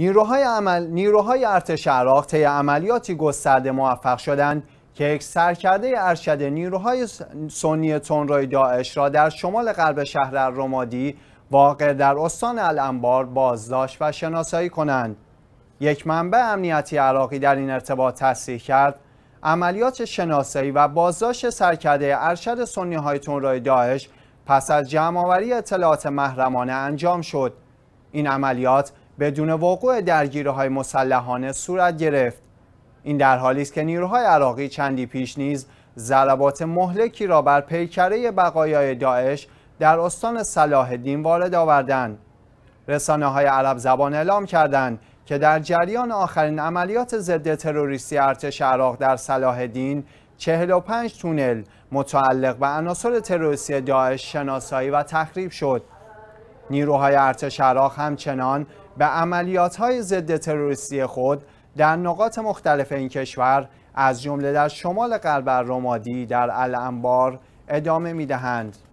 نیروهای, عمل، نیروهای ارتش عراق طی عملیاتی گسترده موفق شدند که یک سرکرده ارشد نیروهای سنی را داعش را در شمال غرب شهر رمادی واقع در استان الانبار بازداشت و شناسایی کنند یک منبع امنیتی عراقی در این ارتباط تصریح کرد عملیات شناسایی و بازداشت سرکرده ارشد سنی های تندروی داعش پس از جمعآوری اطلاعات محرمانه انجام شد این عملیات بدون وقوع درگیرهای مسلحانه صورت گرفت این در حالی است که نیروهای عراقی چندی پیش نیز ضربات مهلکی را بر پیکره بقایای داعش در استان صلاح الدین وارد آوردند رسانه های عرب زبان اعلام کردند که در جریان آخرین عملیات ضد تروریستی ارتش عراق در صلاح الدین 45 تونل متعلق به عناصر تروریستی داعش شناسایی و تخریب شد نیروهای ارتش عراق همچنان به های ضد تروریستی خود در نقاط مختلف این کشور از جمله در شمال غرب رمادی در الانبار ادامه میدهند.